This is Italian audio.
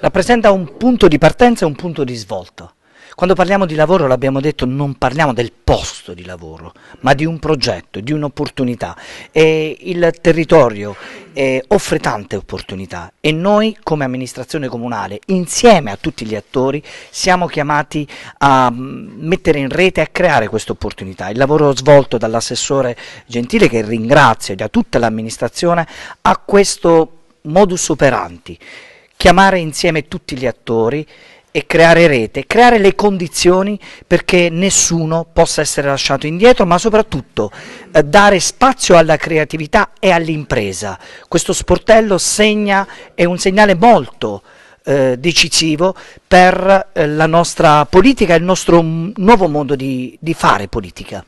rappresenta un punto di partenza e un punto di svolta. Quando parliamo di lavoro, l'abbiamo detto, non parliamo del posto di lavoro, ma di un progetto, di un'opportunità. E il territorio eh, offre tante opportunità e noi come amministrazione comunale, insieme a tutti gli attori, siamo chiamati a mm, mettere in rete e a creare queste opportunità. Il lavoro svolto dall'assessore Gentile, che ringrazio, e da tutta l'amministrazione, ha questo modus operandi chiamare insieme tutti gli attori e creare rete, creare le condizioni perché nessuno possa essere lasciato indietro, ma soprattutto eh, dare spazio alla creatività e all'impresa. Questo sportello segna, è un segnale molto eh, decisivo per eh, la nostra politica e il nostro mm, nuovo modo di, di fare politica.